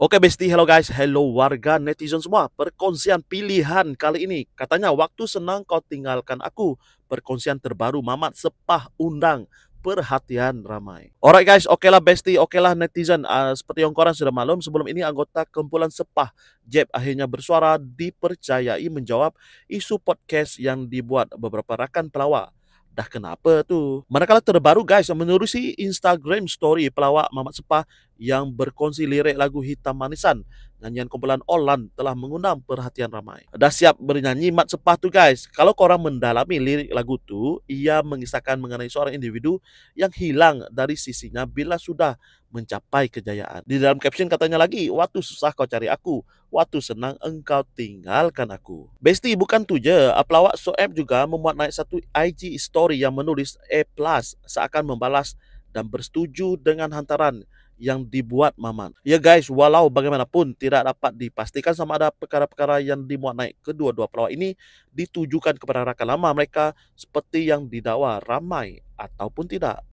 Oke Besti, hello guys, hello warga netizen semua. Perkongsian pilihan kali ini, katanya waktu senang kau tinggalkan aku. Perkongsian terbaru Mamat Sepah Undang perhatian ramai. Alright guys, oke lah Besti, oke lah netizen. Uh, seperti yang korang sudah maklum, sebelum ini anggota kumpulan Sepah Jeb akhirnya bersuara dipercayai menjawab isu podcast yang dibuat beberapa rakan pelawak. Dah kenapa tu? Manakala terbaru guys menerusi Instagram story pelawak Mamat Sepah yang berkongsi lirik lagu Hitam Manisan, nyanyian kumpulan Olan telah mengundang perhatian ramai. Dah siap bernyanyi mat sepatu guys. Kalau korang mendalami lirik lagu itu, ia mengisahkan mengenai seorang individu yang hilang dari sisinya bila sudah mencapai kejayaan. Di dalam caption katanya lagi, waktu susah kau cari aku, waktu senang engkau tinggalkan aku. Besti bukan tu je, pelawak Soeb juga memuat naik satu IG story yang menulis E+, seakan membalas dan bersetuju dengan hantaran yang dibuat Maman. Ya guys, walau bagaimanapun tidak dapat dipastikan sama ada perkara-perkara yang dimuat naik kedua-dua pelawak ini ditujukan kepada rakan lama mereka seperti yang didakwa ramai ataupun tidak.